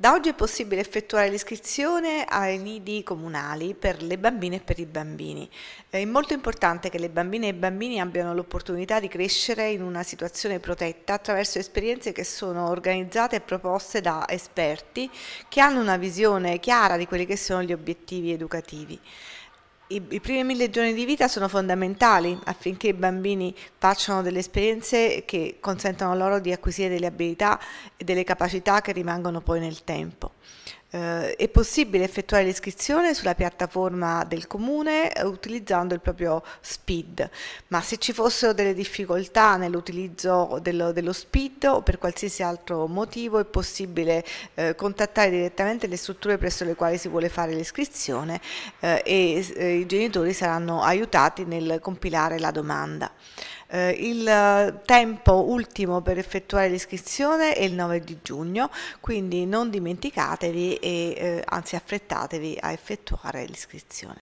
Da oggi è possibile effettuare l'iscrizione ai nidi comunali per le bambine e per i bambini. È molto importante che le bambine e i bambini abbiano l'opportunità di crescere in una situazione protetta attraverso esperienze che sono organizzate e proposte da esperti che hanno una visione chiara di quelli che sono gli obiettivi educativi. I, I, primi mille giorni di vita sono fondamentali affinché i bambini facciano delle esperienze che consentano loro di acquisire delle abilità e delle capacità che rimangono poi nel tempo. Eh, è possibile effettuare l'iscrizione sulla piattaforma del comune eh, utilizzando il proprio SPID, ma se ci fossero delle difficoltà nell'utilizzo dello, dello, SPID o per qualsiasi altro motivo è possibile eh, contattare direttamente le strutture presso le quali si vuole fare l'iscrizione eh, e eh, i genitori saranno aiutati nel compilare la domanda. Eh, il tempo ultimo per effettuare l'iscrizione è il 9 di giugno, quindi non dimenticatevi e eh, anzi affrettatevi a effettuare l'iscrizione.